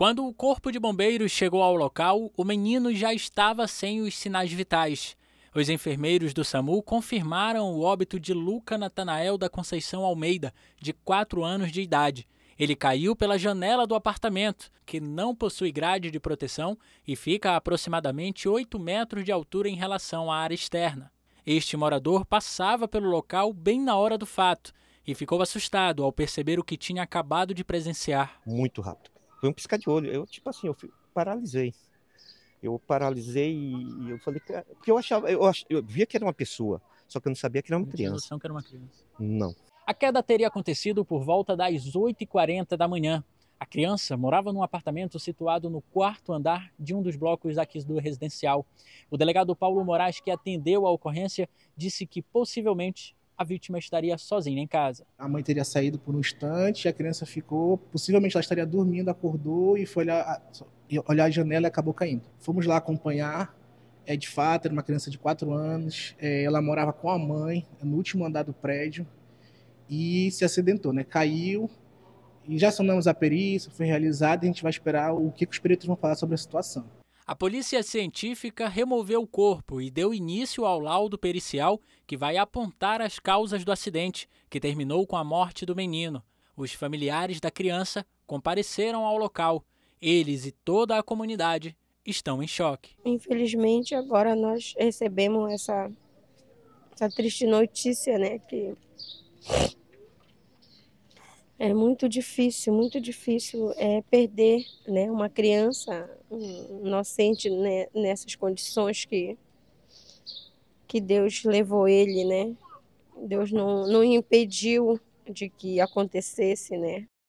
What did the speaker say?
Quando o corpo de bombeiros chegou ao local, o menino já estava sem os sinais vitais. Os enfermeiros do SAMU confirmaram o óbito de Luca Natanael da Conceição Almeida, de 4 anos de idade. Ele caiu pela janela do apartamento, que não possui grade de proteção e fica a aproximadamente 8 metros de altura em relação à área externa. Este morador passava pelo local bem na hora do fato e ficou assustado ao perceber o que tinha acabado de presenciar. Muito rápido foi um piscar de olho. Eu, tipo assim, eu fui, paralisei. Eu paralisei e eu falei, porque eu achava, eu, ach, eu via que era uma pessoa, só que eu não sabia que era uma criança. que era uma criança. Não. A queda teria acontecido por volta das 8h40 da manhã. A criança morava num apartamento situado no quarto andar de um dos blocos aqui do residencial. O delegado Paulo Moraes, que atendeu a ocorrência, disse que possivelmente a vítima estaria sozinha em casa. A mãe teria saído por um instante, a criança ficou, possivelmente ela estaria dormindo, acordou e foi olhar, olhar a janela e acabou caindo. Fomos lá acompanhar, é, de fato, era uma criança de 4 anos, é, ela morava com a mãe no último andar do prédio e se acidentou, né? caiu. E já acionamos a perícia, foi realizada e a gente vai esperar o que, que os peritos vão falar sobre a situação. A polícia científica removeu o corpo e deu início ao laudo pericial que vai apontar as causas do acidente, que terminou com a morte do menino. Os familiares da criança compareceram ao local. Eles e toda a comunidade estão em choque. Infelizmente, agora nós recebemos essa, essa triste notícia, né? Que é muito difícil, muito difícil é, perder né, uma criança inocente né, nessas condições que, que Deus levou ele, né? Deus não, não impediu de que acontecesse, né?